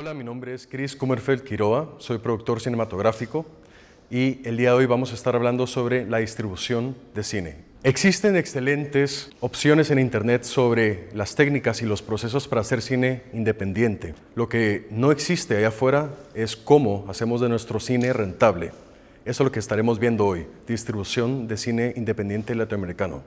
Hola, mi nombre es Chris Kummerfeld Quiroa, soy productor cinematográfico y el día de hoy vamos a estar hablando sobre la distribución de cine. Existen excelentes opciones en Internet sobre las técnicas y los procesos para hacer cine independiente. Lo que no existe allá afuera es cómo hacemos de nuestro cine rentable. Eso es lo que estaremos viendo hoy, distribución de cine independiente latinoamericano.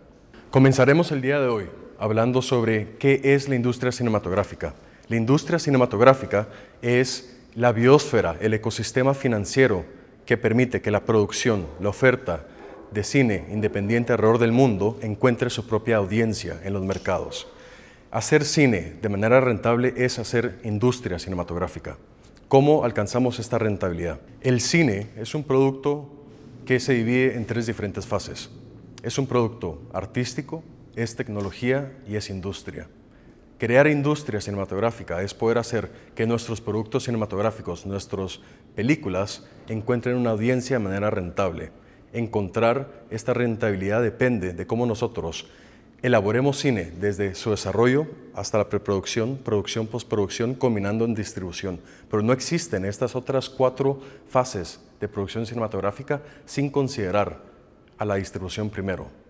Comenzaremos el día de hoy hablando sobre qué es la industria cinematográfica la industria cinematográfica es la biosfera, el ecosistema financiero que permite que la producción, la oferta de cine independiente alrededor del mundo encuentre su propia audiencia en los mercados. Hacer cine de manera rentable es hacer industria cinematográfica. ¿Cómo alcanzamos esta rentabilidad? El cine es un producto que se divide en tres diferentes fases. Es un producto artístico, es tecnología y es industria. Crear industria cinematográfica es poder hacer que nuestros productos cinematográficos, nuestras películas, encuentren una audiencia de manera rentable. Encontrar esta rentabilidad depende de cómo nosotros elaboremos cine desde su desarrollo hasta la preproducción, producción, postproducción, combinando en distribución. Pero no existen estas otras cuatro fases de producción cinematográfica sin considerar a la distribución primero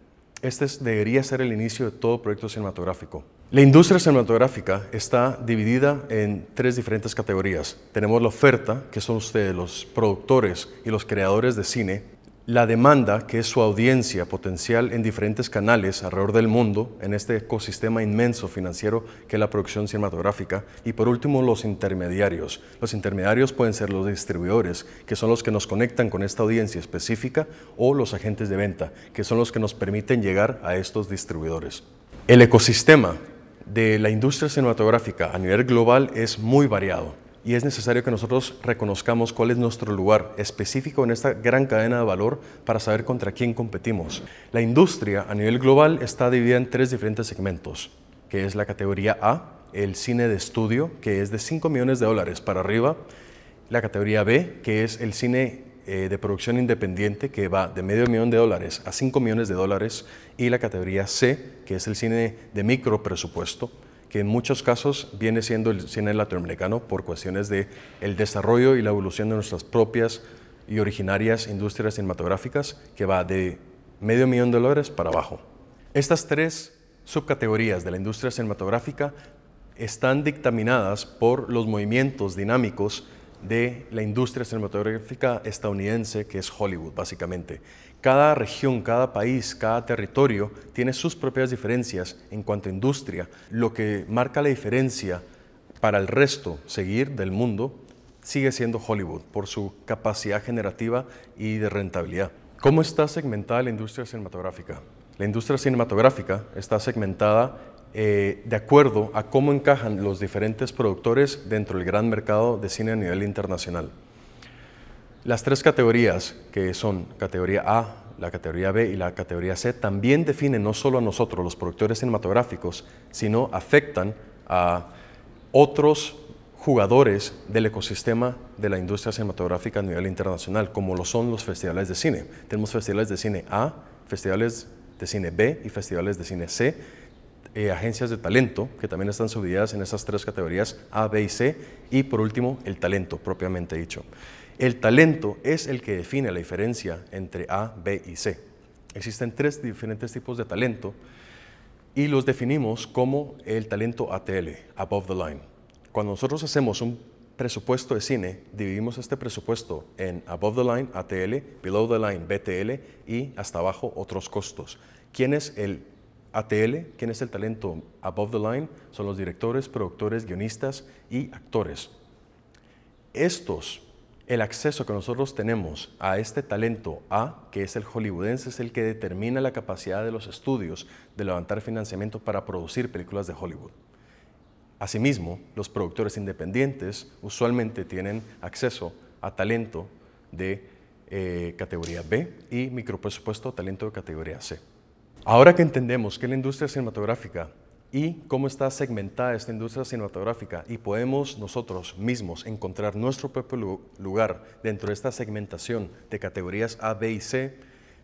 este debería ser el inicio de todo proyecto cinematográfico. La industria cinematográfica está dividida en tres diferentes categorías. Tenemos la oferta, que son ustedes, los productores y los creadores de cine la demanda, que es su audiencia potencial en diferentes canales alrededor del mundo, en este ecosistema inmenso financiero que es la producción cinematográfica, y por último los intermediarios. Los intermediarios pueden ser los distribuidores, que son los que nos conectan con esta audiencia específica, o los agentes de venta, que son los que nos permiten llegar a estos distribuidores. El ecosistema de la industria cinematográfica a nivel global es muy variado y es necesario que nosotros reconozcamos cuál es nuestro lugar específico en esta gran cadena de valor para saber contra quién competimos. La industria a nivel global está dividida en tres diferentes segmentos, que es la categoría A, el cine de estudio, que es de 5 millones de dólares para arriba, la categoría B, que es el cine eh, de producción independiente, que va de medio millón de dólares a 5 millones de dólares, y la categoría C, que es el cine de micro presupuesto, que en muchos casos viene siendo el cine latinoamericano por cuestiones de el desarrollo y la evolución de nuestras propias y originarias industrias cinematográficas que va de medio millón de dólares para abajo. Estas tres subcategorías de la industria cinematográfica están dictaminadas por los movimientos dinámicos de la industria cinematográfica estadounidense, que es Hollywood, básicamente. Cada región, cada país, cada territorio tiene sus propias diferencias en cuanto a industria. Lo que marca la diferencia para el resto seguir del mundo sigue siendo Hollywood por su capacidad generativa y de rentabilidad. ¿Cómo está segmentada la industria cinematográfica? La industria cinematográfica está segmentada eh, de acuerdo a cómo encajan los diferentes productores dentro del gran mercado de cine a nivel internacional. Las tres categorías, que son categoría A, la categoría B y la categoría C, también definen no solo a nosotros, los productores cinematográficos, sino afectan a otros jugadores del ecosistema de la industria cinematográfica a nivel internacional, como lo son los festivales de cine. Tenemos festivales de cine A, festivales de cine B y festivales de cine C, eh, agencias de talento, que también están subidas en esas tres categorías A, B y C, y por último, el talento, propiamente dicho. El talento es el que define la diferencia entre A, B y C. Existen tres diferentes tipos de talento y los definimos como el talento ATL, Above the Line. Cuando nosotros hacemos un presupuesto de cine, dividimos este presupuesto en Above the Line, ATL, Below the Line, BTL y hasta abajo otros costos. ¿Quién es el ATL, ¿quién es el talento above the line? Son los directores, productores, guionistas y actores. Estos, el acceso que nosotros tenemos a este talento A, que es el hollywoodense, es el que determina la capacidad de los estudios de levantar financiamiento para producir películas de Hollywood. Asimismo, los productores independientes usualmente tienen acceso a talento de eh, categoría B y micropresupuesto talento de categoría C. Ahora que entendemos que la industria cinematográfica y cómo está segmentada esta industria cinematográfica y podemos nosotros mismos encontrar nuestro propio lugar dentro de esta segmentación de categorías A, B y C,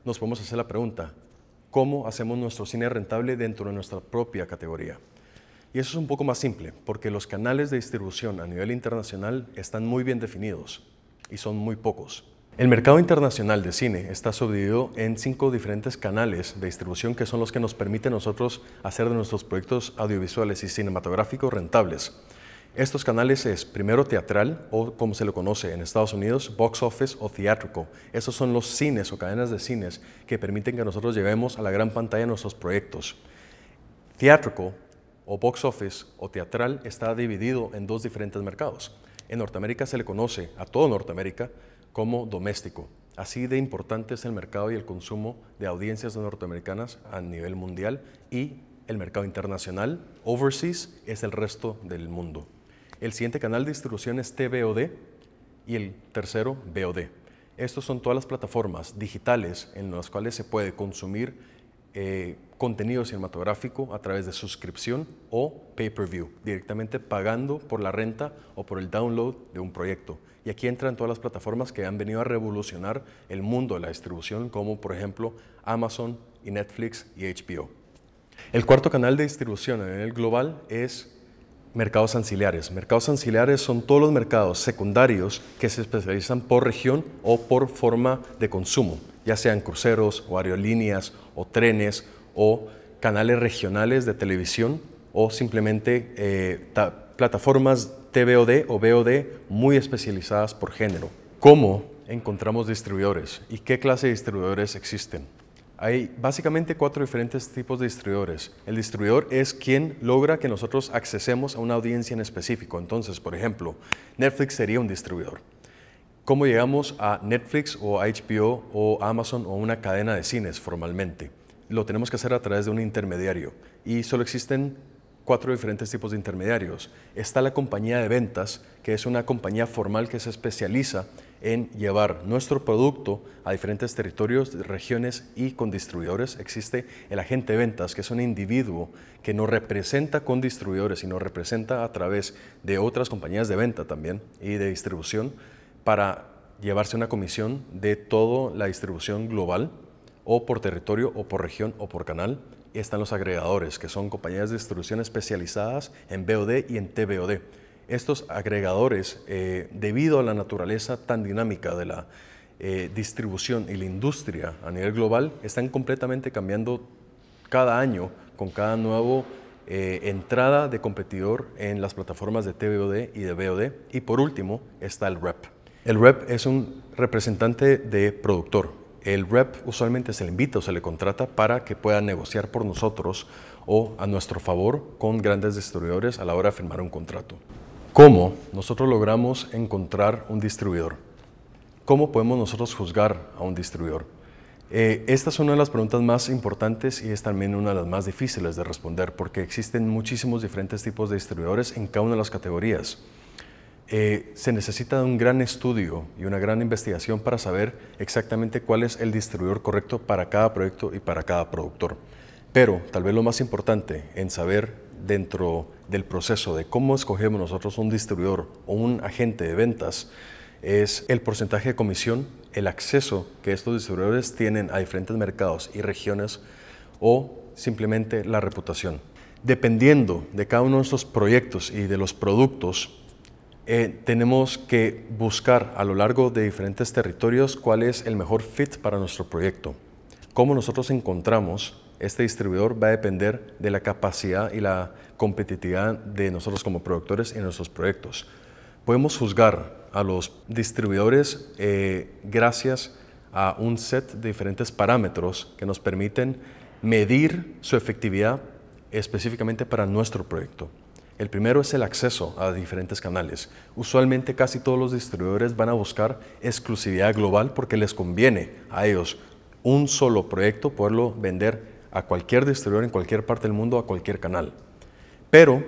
nos podemos hacer la pregunta, ¿cómo hacemos nuestro cine rentable dentro de nuestra propia categoría? Y eso es un poco más simple, porque los canales de distribución a nivel internacional están muy bien definidos y son muy pocos. El mercado internacional de cine está subdividido en cinco diferentes canales de distribución que son los que nos permiten nosotros hacer de nuestros proyectos audiovisuales y cinematográficos rentables. Estos canales es primero teatral o como se lo conoce en Estados Unidos, box office o teatrico. Esos son los cines o cadenas de cines que permiten que nosotros llevemos a la gran pantalla nuestros proyectos. Teatrico o box office o teatral está dividido en dos diferentes mercados. En Norteamérica se le conoce a todo Norteamérica como doméstico. Así de importante es el mercado y el consumo de audiencias norteamericanas a nivel mundial y el mercado internacional, overseas, es el resto del mundo. El siguiente canal de distribución es TVOD y el tercero VOD. Estos son todas las plataformas digitales en las cuales se puede consumir eh, contenido cinematográfico a través de suscripción o pay-per-view, directamente pagando por la renta o por el download de un proyecto aquí entran todas las plataformas que han venido a revolucionar el mundo de la distribución, como por ejemplo Amazon y Netflix y HBO. El cuarto canal de distribución en el global es mercados anciliares. Mercados anciliares son todos los mercados secundarios que se especializan por región o por forma de consumo, ya sean cruceros o aerolíneas o trenes o canales regionales de televisión o simplemente eh, plataformas TVOD o VOD muy especializadas por género. ¿Cómo encontramos distribuidores y qué clase de distribuidores existen? Hay básicamente cuatro diferentes tipos de distribuidores. El distribuidor es quien logra que nosotros accesemos a una audiencia en específico. Entonces, por ejemplo, Netflix sería un distribuidor. ¿Cómo llegamos a Netflix o HBO o Amazon o una cadena de cines formalmente? Lo tenemos que hacer a través de un intermediario y solo existen cuatro diferentes tipos de intermediarios. Está la compañía de ventas, que es una compañía formal que se especializa en llevar nuestro producto a diferentes territorios, regiones y con distribuidores. Existe el agente de ventas, que es un individuo que no representa con distribuidores y representa a través de otras compañías de venta también y de distribución para llevarse una comisión de toda la distribución global o por territorio o por región o por canal están los agregadores, que son compañías de distribución especializadas en BOD y en TBOD. Estos agregadores, eh, debido a la naturaleza tan dinámica de la eh, distribución y la industria a nivel global, están completamente cambiando cada año con cada nuevo eh, entrada de competidor en las plataformas de TBOD y de BOD. Y por último está el REP. El REP es un representante de productor, el rep usualmente se le invita o se le contrata para que pueda negociar por nosotros o a nuestro favor con grandes distribuidores a la hora de firmar un contrato. ¿Cómo nosotros logramos encontrar un distribuidor? ¿Cómo podemos nosotros juzgar a un distribuidor? Eh, esta es una de las preguntas más importantes y es también una de las más difíciles de responder porque existen muchísimos diferentes tipos de distribuidores en cada una de las categorías. Eh, se necesita un gran estudio y una gran investigación para saber exactamente cuál es el distribuidor correcto para cada proyecto y para cada productor. Pero tal vez lo más importante en saber dentro del proceso de cómo escogemos nosotros un distribuidor o un agente de ventas es el porcentaje de comisión, el acceso que estos distribuidores tienen a diferentes mercados y regiones o simplemente la reputación. Dependiendo de cada uno de estos proyectos y de los productos, eh, tenemos que buscar a lo largo de diferentes territorios cuál es el mejor fit para nuestro proyecto. Cómo nosotros encontramos este distribuidor va a depender de la capacidad y la competitividad de nosotros como productores en nuestros proyectos. Podemos juzgar a los distribuidores eh, gracias a un set de diferentes parámetros que nos permiten medir su efectividad específicamente para nuestro proyecto. El primero es el acceso a diferentes canales. Usualmente casi todos los distribuidores van a buscar exclusividad global porque les conviene a ellos un solo proyecto poderlo vender a cualquier distribuidor en cualquier parte del mundo, a cualquier canal. Pero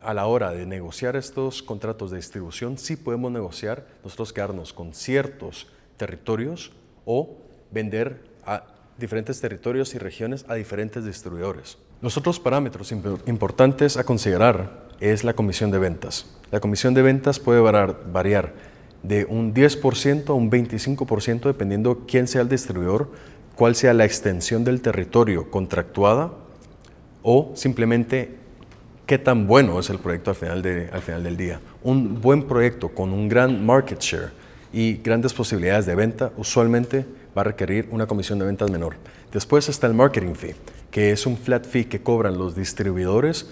a la hora de negociar estos contratos de distribución, sí podemos negociar nosotros quedarnos con ciertos territorios o vender a diferentes territorios y regiones a diferentes distribuidores. Los otros parámetros importantes a considerar es la comisión de ventas. La comisión de ventas puede variar, de un 10% a un 25% dependiendo quién sea el distribuidor, cuál sea la extensión del territorio contractuada o simplemente qué tan bueno es el proyecto al final, al final del día. Un buen proyecto con un gran market share y grandes posibilidades de venta usualmente va a requerir una comisión de ventas menor. Después está el marketing fee que es un flat fee que cobran los distribuidores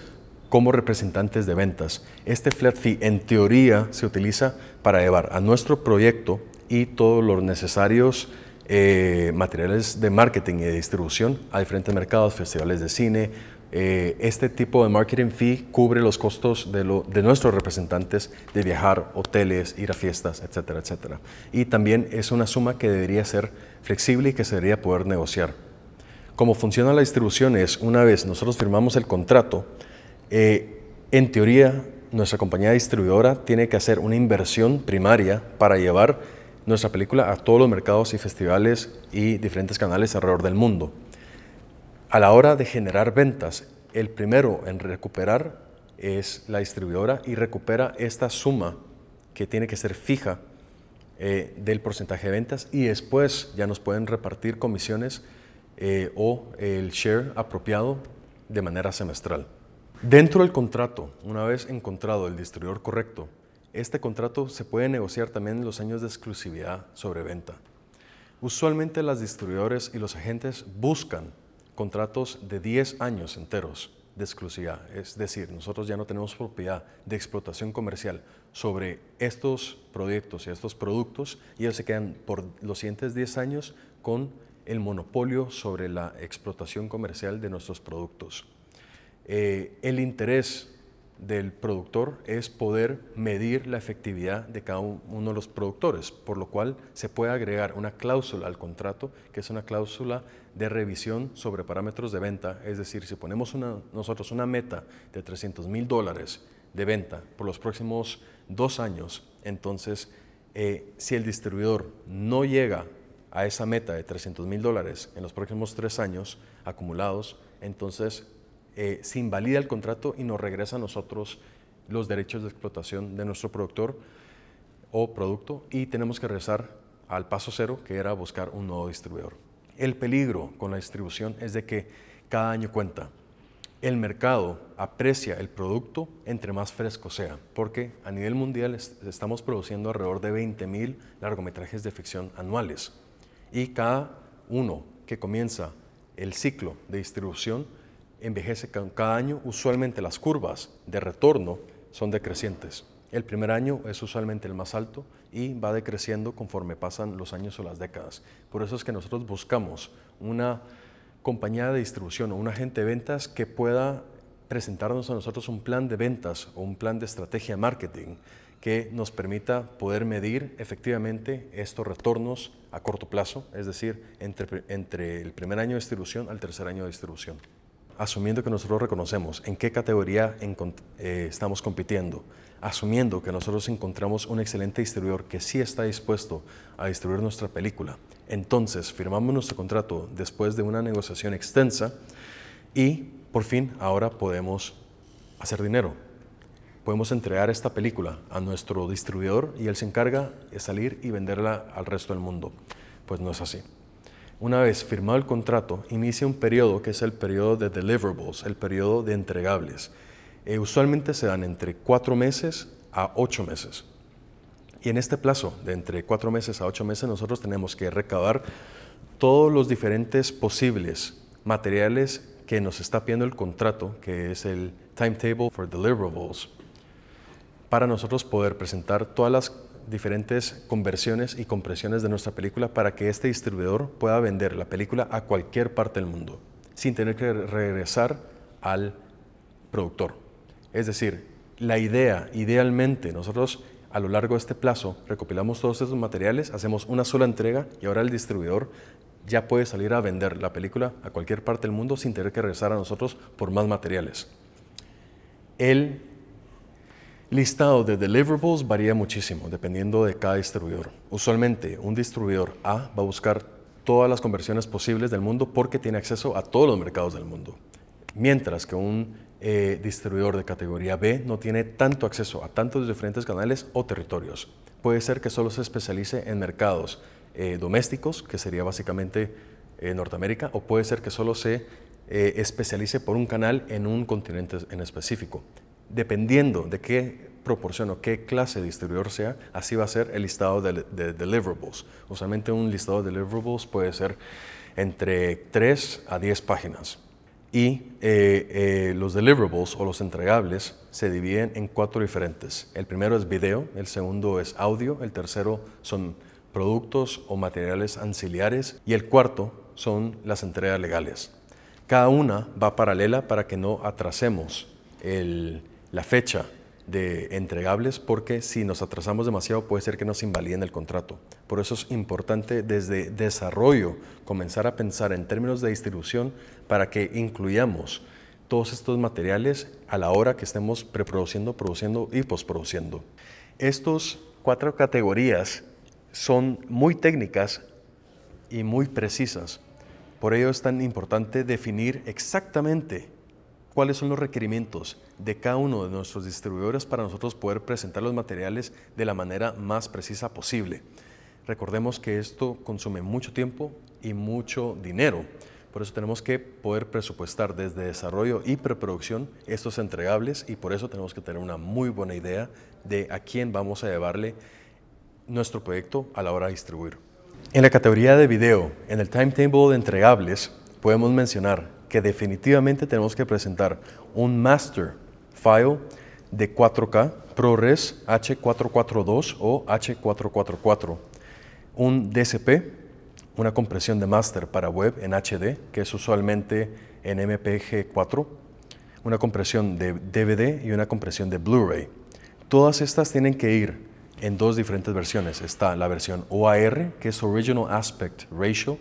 como representantes de ventas. Este flat fee en teoría se utiliza para llevar a nuestro proyecto y todos los necesarios eh, materiales de marketing y de distribución a diferentes mercados, festivales de cine. Eh, este tipo de marketing fee cubre los costos de, de nuestros representantes de viajar, hoteles, ir a fiestas, etcétera, etcétera. Y también es una suma que debería ser flexible y que se debería poder negociar cómo funciona la distribución es, una vez nosotros firmamos el contrato, eh, en teoría nuestra compañía distribuidora tiene que hacer una inversión primaria para llevar nuestra película a todos los mercados y festivales y diferentes canales alrededor del mundo. A la hora de generar ventas, el primero en recuperar es la distribuidora y recupera esta suma que tiene que ser fija eh, del porcentaje de ventas y después ya nos pueden repartir comisiones eh, o el share apropiado de manera semestral. Dentro del contrato, una vez encontrado el distribuidor correcto, este contrato se puede negociar también en los años de exclusividad sobre venta. Usualmente las distribuidores y los agentes buscan contratos de 10 años enteros de exclusividad, es decir, nosotros ya no tenemos propiedad de explotación comercial sobre estos proyectos y estos productos y ellos se quedan por los siguientes 10 años con el monopolio sobre la explotación comercial de nuestros productos. Eh, el interés del productor es poder medir la efectividad de cada uno de los productores, por lo cual se puede agregar una cláusula al contrato, que es una cláusula de revisión sobre parámetros de venta, es decir, si ponemos nosotros una meta de 300 mil dólares de venta por los próximos dos años, entonces eh, si el distribuidor no llega a esa meta de 300 mil dólares en los próximos tres años acumulados, entonces eh, se invalida el contrato y nos regresa a nosotros los derechos de explotación de nuestro productor o producto y tenemos que regresar al paso cero, que era buscar un nuevo distribuidor. El peligro con la distribución es de que cada año cuenta. El mercado aprecia el producto entre más fresco sea, porque a nivel mundial estamos produciendo alrededor de 20.000 largometrajes de ficción anuales y cada uno que comienza el ciclo de distribución envejece cada año. Usualmente las curvas de retorno son decrecientes. El primer año es usualmente el más alto y va decreciendo conforme pasan los años o las décadas. Por eso es que nosotros buscamos una compañía de distribución o un agente de ventas que pueda presentarnos a nosotros un plan de ventas o un plan de estrategia de marketing que nos permita poder medir efectivamente estos retornos a corto plazo, es decir, entre, el primer año de distribución al tercer año de distribución. Asumiendo que nosotros reconocemos en qué categoría eh, estamos compitiendo, asumiendo que nosotros encontramos un excelente distribuidor que sí está dispuesto a distribuir nuestra película, entonces firmamos nuestro contrato después de una negociación extensa y por fin ahora podemos hacer dinero, podemos entregar esta película a nuestro distribuidor y él se encarga de salir y venderla al resto del mundo. Pues no es así. Una vez firmado el contrato, inicia un periodo que es el periodo de deliverables, el periodo de entregables. Eh, usualmente se dan entre cuatro meses a ocho meses. Y en este plazo, de entre cuatro meses a ocho meses, nosotros tenemos que recabar todos los diferentes posibles materiales que nos está pidiendo el contrato, que es el Timetable for Deliverables, para nosotros poder presentar todas las diferentes conversiones y compresiones de nuestra película para que este distribuidor pueda vender la película a cualquier parte del mundo, sin tener que regresar al productor. Es decir, la idea, idealmente, nosotros a lo largo de este plazo recopilamos todos estos materiales, hacemos una sola entrega y ahora el distribuidor ya puede salir a vender la película a cualquier parte del mundo sin tener que regresar a nosotros por más materiales listado de deliverables varía muchísimo dependiendo de cada distribuidor. Usualmente un distribuidor A va a buscar todas las conversiones posibles del mundo porque tiene acceso a todos los mercados del mundo, mientras que un eh, distribuidor de categoría B no tiene tanto acceso a tantos diferentes canales o territorios. Puede ser que solo se especialice en mercados eh, domésticos, que sería básicamente eh, Norteamérica, o puede ser que solo se especialice por un canal en un continente en específico dependiendo de qué proporción o qué clase de distribuidor sea, así va a ser el listado de, deliverables. Usualmente un listado de deliverables puede ser entre 3 a 10 páginas. Y eh, eh, los deliverables o los entregables se dividen en cuatro diferentes. El primero es video, el segundo es audio, el tercero son productos o materiales auxiliares y el cuarto son las entregas legales. Cada una va paralela para que no atrasemos el, la fecha de entregables porque si nos atrasamos demasiado puede ser que nos invaliden el contrato. Por eso es importante desde desarrollo comenzar a pensar en términos de distribución para que incluyamos todos estos materiales a la hora que estemos preproduciendo, produciendo y posproduciendo. Estas cuatro categorías son muy técnicas y muy precisas. Por ello es tan importante definir exactamente cuáles son los requerimientos de cada uno de nuestros distribuidores para nosotros poder presentar los materiales de la manera más precisa posible. Recordemos que esto consume mucho tiempo y mucho dinero. Por eso tenemos que poder presupuestar desde desarrollo y preproducción estos entregables y por eso tenemos que tener una muy buena idea de a quién vamos a llevarle nuestro proyecto a la hora de distribuir. En la categoría de video, en el timetable de entregables, podemos mencionar que definitivamente tenemos que presentar un master file de 4K ProRes H442 o H444, un DCP, una compresión de master para web en HD, que es usualmente en MPG4, una compresión de DVD y una compresión de Blu-ray. Todas estas tienen que ir en dos diferentes versiones. Está la versión OAR, que es Original Aspect Ratio,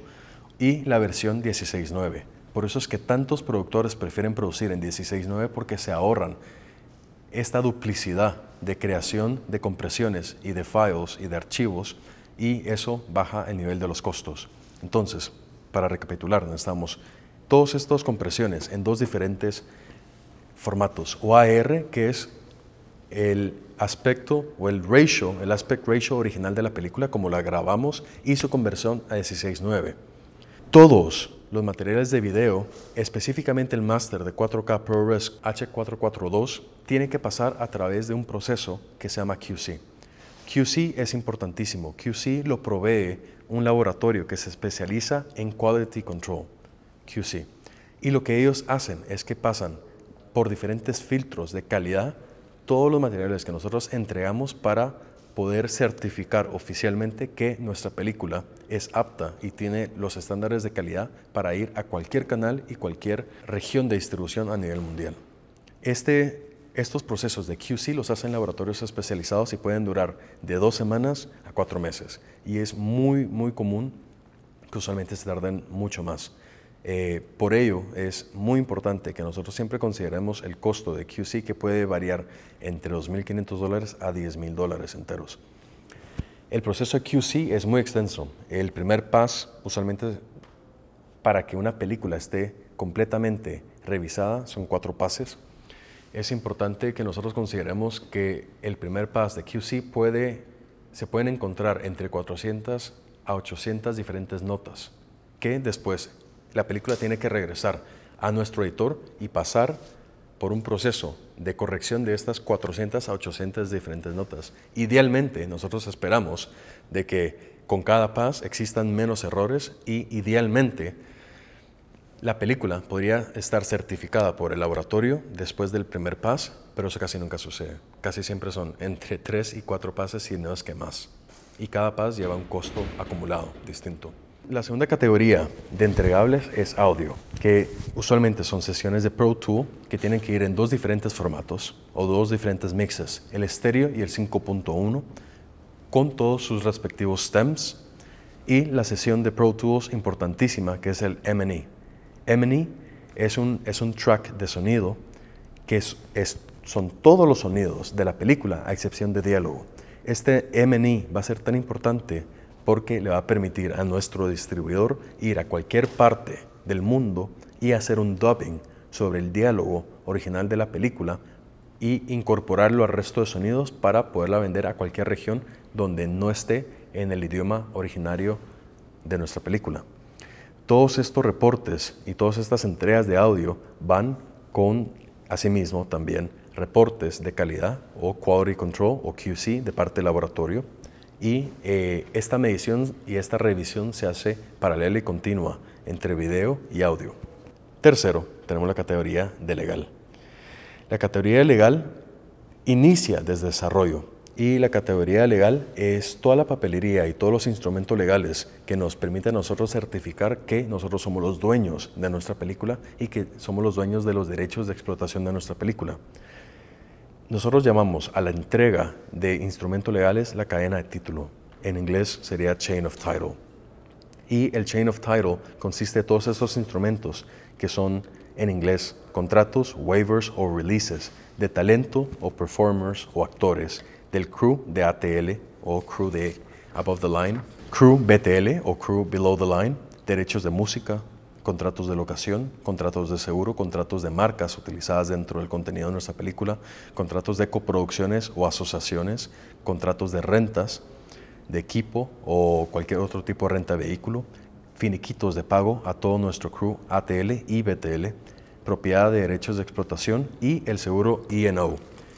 y la versión 16.9. Por eso es que tantos productores prefieren producir en 16.9 porque se ahorran esta duplicidad de creación de compresiones y de files y de archivos y eso baja el nivel de los costos. Entonces, para recapitular, necesitamos todos estas compresiones en dos diferentes formatos. OAR, que es el aspecto o el ratio, el aspect ratio original de la película, como la grabamos, y su conversión a 16.9. Todos los materiales de video, específicamente el Master de 4K ProRes H442, tiene que pasar a través de un proceso que se llama QC. QC es importantísimo. QC lo provee un laboratorio que se especializa en Quality Control, QC. Y lo que ellos hacen es que pasan por diferentes filtros de calidad todos los materiales que nosotros entregamos para poder certificar oficialmente que nuestra película es apta y tiene los estándares de calidad para ir a cualquier canal y cualquier región de distribución a nivel mundial. Este, estos procesos de QC los hacen laboratorios especializados y pueden durar de dos semanas a cuatro meses y es muy, muy común que usualmente se tarden mucho más. Eh, por ello, es muy importante que nosotros siempre consideremos el costo de QC que puede variar entre 2.500 a 10.000 enteros. El proceso de QC es muy extenso. El primer pass, usualmente para que una película esté completamente revisada, son cuatro pases. Es importante que nosotros consideremos que el primer pass de QC puede, se pueden encontrar entre 400 a 800 diferentes notas que después la película tiene que regresar a nuestro editor y pasar por un proceso de corrección de estas 400 a 800 diferentes notas. Idealmente, nosotros esperamos de que con cada pas existan menos errores y idealmente la película podría estar certificada por el laboratorio después del primer pas, pero eso casi nunca sucede. Casi siempre son entre 3 y 4 pases y no es que más. Y cada pas lleva un costo acumulado distinto. La segunda categoría de entregables es audio, que usualmente son sesiones de Pro Tool que tienen que ir en dos diferentes formatos o dos diferentes mixes, el estéreo y el 5.1, con todos sus respectivos stems y la sesión de Pro Tools importantísima que es el M&E. M&E es un, es un track de sonido que son todos los sonidos de la película a excepción de diálogo. Este M&E va a ser tan importante porque le va a permitir a nuestro distribuidor ir a cualquier parte del mundo y hacer un dubbing sobre el diálogo original de la película y incorporarlo al resto de sonidos para poderla vender a cualquier región donde no esté en el idioma originario de nuestra película. Todos estos reportes y todas estas entregas de audio van con, asimismo, también reportes de calidad o quality control o QC de parte del laboratorio y eh, esta medición y esta revisión se hace paralela y continua entre video y audio. Tercero, tenemos la categoría de legal. La categoría de legal inicia desde desarrollo y la categoría de legal es toda la papelería y todos los instrumentos legales que nos permiten a nosotros certificar que nosotros somos los dueños de nuestra película y que somos los dueños de los derechos de explotación de nuestra película. Nosotros llamamos a la entrega de instrumentos legales la cadena de título. En inglés sería Chain of Title. Y el Chain of Title consiste de todos esos instrumentos que son en inglés contratos, waivers o releases de talento o performers o actores del crew de ATL o crew de Above the Line, crew BTL o crew Below the Line, derechos de música, contratos de locación, contratos de seguro, contratos de marcas utilizadas dentro del contenido de nuestra película, contratos de coproducciones o asociaciones, contratos de rentas de equipo o cualquier otro tipo de renta de vehículo, finiquitos de pago a todo nuestro crew ATL y BTL, propiedad de derechos de explotación y el seguro INO.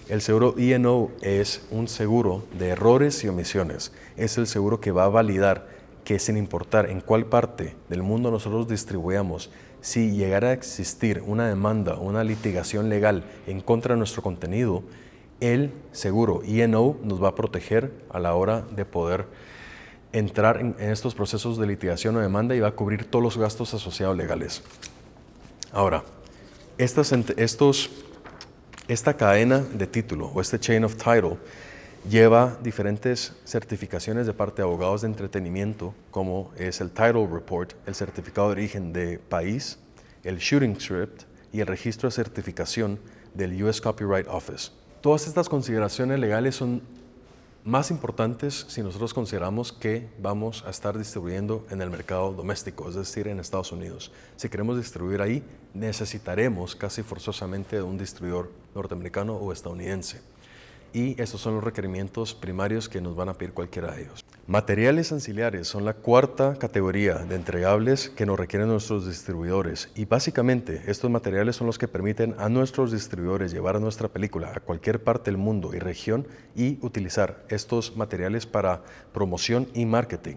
El seguro INO es un seguro de errores y omisiones. Es el seguro que va a validar que sin importar en cuál parte del mundo nosotros distribuyamos, si llegara a existir una demanda, una litigación legal en contra de nuestro contenido, el seguro INO e nos va a proteger a la hora de poder entrar en, estos procesos de litigación o demanda y va a cubrir todos los gastos asociados legales. Ahora, estas, estos, esta cadena de título o este chain of title lleva diferentes certificaciones de parte de abogados de entretenimiento, como es el Title Report, el certificado de origen de país, el Shooting Script y el registro de certificación del US Copyright Office. Todas estas consideraciones legales son más importantes si nosotros consideramos que vamos a estar distribuyendo en el mercado doméstico, es decir, en Estados Unidos. Si queremos distribuir ahí, necesitaremos casi forzosamente de un distribuidor norteamericano o estadounidense y estos son los requerimientos primarios que nos van a pedir cualquiera de ellos. Materiales auxiliares son la cuarta categoría de entregables que nos requieren nuestros distribuidores y básicamente estos materiales son los que permiten a nuestros distribuidores llevar nuestra película a cualquier parte del mundo y región y utilizar estos materiales para promoción y marketing.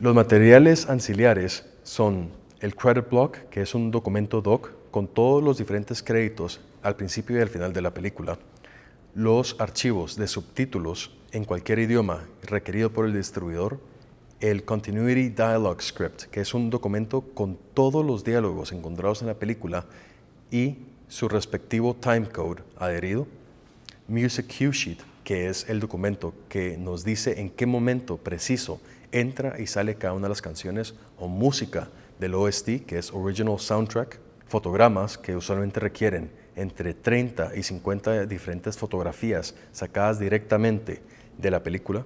Los materiales auxiliares son el credit block, que es un documento doc con todos los diferentes créditos al principio y al final de la película los archivos de subtítulos en cualquier idioma requerido por el distribuidor, el Continuity Dialogue Script, que es un documento con todos los diálogos encontrados en la película y su respectivo timecode adherido, Music Cue Sheet, que es el documento que nos dice en qué momento preciso entra y sale cada una de las canciones o música del OST, que es Original Soundtrack, fotogramas que usualmente requieren entre 30 y 50 diferentes fotografías sacadas directamente de la película,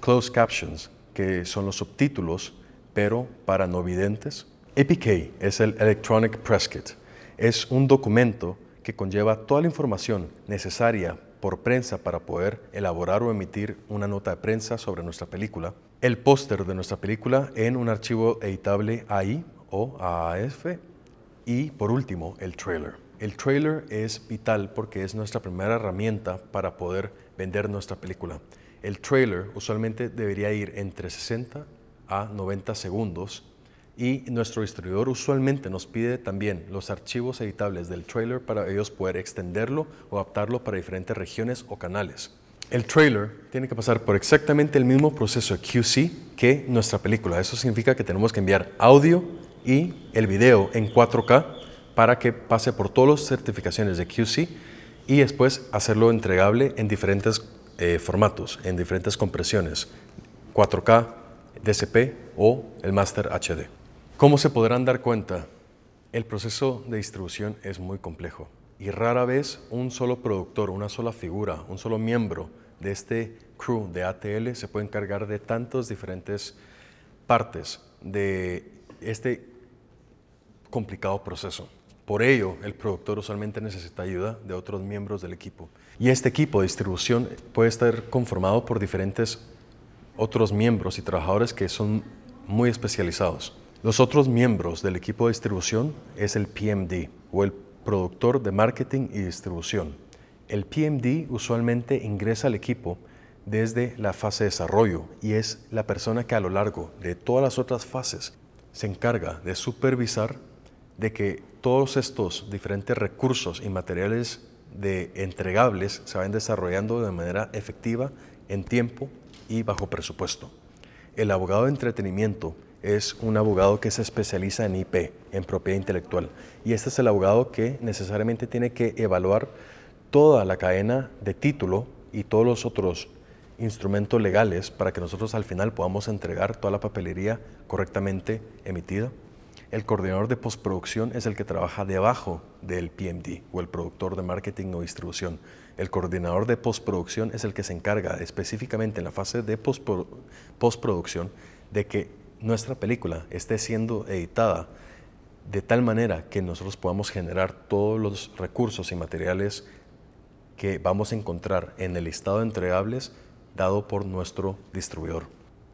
closed captions, que son los subtítulos, pero para no videntes. EPK es el Electronic Press Kit. Es un documento que conlleva toda la información necesaria por prensa para poder elaborar o emitir una nota de prensa sobre nuestra película, el póster de nuestra película en un archivo editable AI o AAF y por último el trailer. El trailer es vital porque es nuestra primera herramienta para poder vender nuestra película. El trailer usualmente debería ir entre 60 a 90 segundos y nuestro distribuidor usualmente nos pide también los archivos editables del trailer para ellos poder extenderlo o adaptarlo para diferentes regiones o canales. El trailer tiene que pasar por exactamente el mismo proceso QC que nuestra película. Eso significa que tenemos que enviar audio y el video en 4K para que pase por todas las certificaciones de QC y después hacerlo entregable en diferentes eh, formatos, en diferentes compresiones, 4K, DCP o el Master HD. Como se podrán dar cuenta, el proceso de distribución es muy complejo y rara vez un solo productor, una sola figura, un solo miembro de este crew de ATL se puede encargar de tantas diferentes partes de este complicado proceso. Por ello, el productor usualmente necesita ayuda de otros miembros del equipo. Y este equipo de distribución puede estar conformado por diferentes otros miembros y trabajadores que son muy especializados. Los otros miembros del equipo de distribución es el PMD o el productor de marketing y distribución. El PMD usualmente ingresa al equipo desde la fase de desarrollo y es la persona que a lo largo de todas las otras fases se encarga de supervisar de que todos estos diferentes recursos y materiales de entregables se van desarrollando de manera efectiva, en tiempo y bajo presupuesto. El abogado de entretenimiento es un abogado que se especializa en IP, en propiedad intelectual, y este es el abogado que necesariamente tiene que evaluar toda la cadena de título y todos los otros instrumentos legales para que nosotros al final podamos entregar toda la papelería correctamente emitida el coordinador de postproducción es el que trabaja debajo del PMD o el productor de marketing o distribución. El coordinador de postproducción es el que se encarga específicamente en la fase de postproducción de que nuestra película esté siendo editada de tal manera que nosotros podamos generar todos los recursos y materiales que vamos a encontrar en el listado de entregables dado por nuestro distribuidor.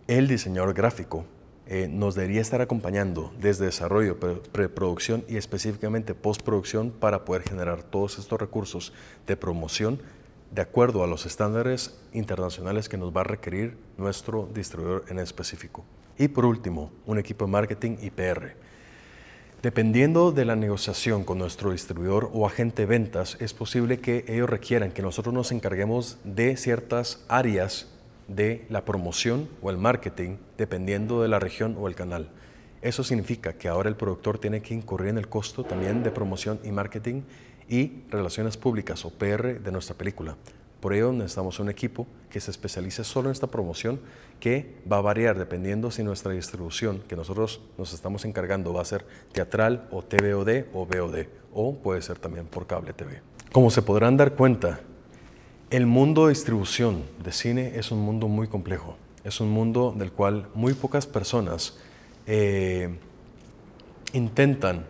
El diseñador gráfico eh, nos debería estar acompañando desde desarrollo, preproducción y específicamente postproducción para poder generar todos estos recursos de promoción de acuerdo a los estándares internacionales que nos va a requerir nuestro distribuidor en específico. Y por último, un equipo de marketing y PR. Dependiendo de la negociación con nuestro distribuidor o agente de ventas, es posible que ellos requieran que nosotros nos encarguemos de ciertas áreas de la promoción o el marketing, dependiendo de la región o el canal. Eso significa que ahora el productor tiene que incurrir en el costo también de promoción y marketing y relaciones públicas o PR de nuestra película. Por ello necesitamos un equipo que se especialice solo en esta promoción que va a variar dependiendo si nuestra distribución que nosotros nos estamos encargando va a ser teatral o TVOD o VOD o puede ser también por cable TV. Como se podrán dar cuenta, el mundo de distribución de cine es un mundo muy complejo, es un mundo del cual muy pocas personas eh, intentan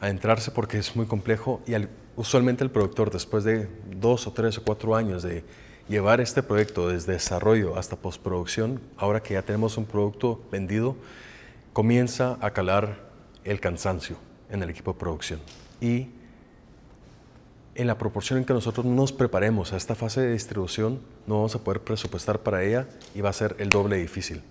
adentrarse porque es muy complejo y usualmente el productor después de dos o tres o cuatro años de llevar este proyecto desde desarrollo hasta postproducción, ahora que ya tenemos un producto vendido, comienza a calar el cansancio en el equipo de producción y en la proporción en que nosotros nos preparemos a esta fase de distribución, no vamos a poder presupuestar para ella y va a ser el doble difícil.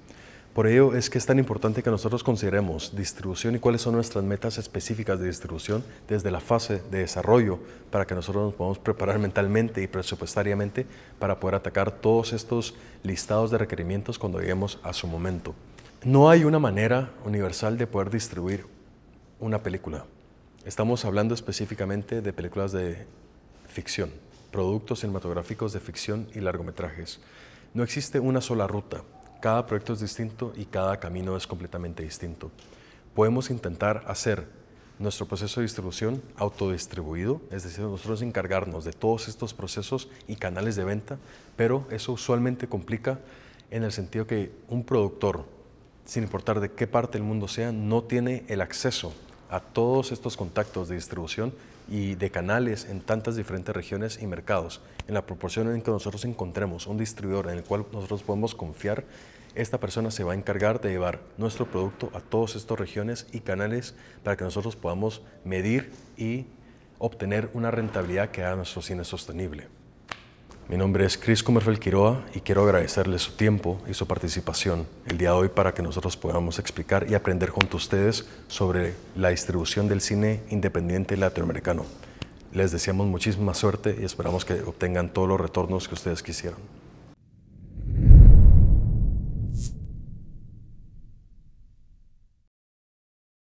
Por ello es que es tan importante que nosotros consideremos distribución y cuáles son nuestras metas específicas de distribución desde la fase de desarrollo para que nosotros nos podamos preparar mentalmente y presupuestariamente para poder atacar todos estos listados de requerimientos cuando lleguemos a su momento. No hay una manera universal de poder distribuir una película. Estamos hablando específicamente de películas de ficción, productos cinematográficos de ficción y largometrajes. No existe una sola ruta, cada proyecto es distinto y cada camino es completamente distinto. Podemos intentar hacer nuestro proceso de distribución autodistribuido, es decir, nosotros encargarnos de todos estos procesos y canales de venta, pero eso usualmente complica en el sentido que un productor, sin importar de qué parte del mundo sea, no tiene el acceso a todos estos contactos de distribución y de canales en tantas diferentes regiones y mercados. En la proporción en que nosotros encontremos un distribuidor en el cual nosotros podemos confiar, esta persona se va a encargar de llevar nuestro producto a todas estas regiones y canales para que nosotros podamos medir y obtener una rentabilidad que haga nuestro cine sostenible. Mi nombre es Chris Comerfel Quiroa y quiero agradecerle su tiempo y su participación el día de hoy para que nosotros podamos explicar y aprender junto a ustedes sobre la distribución del cine independiente latinoamericano. Les deseamos muchísima suerte y esperamos que obtengan todos los retornos que ustedes quisieran.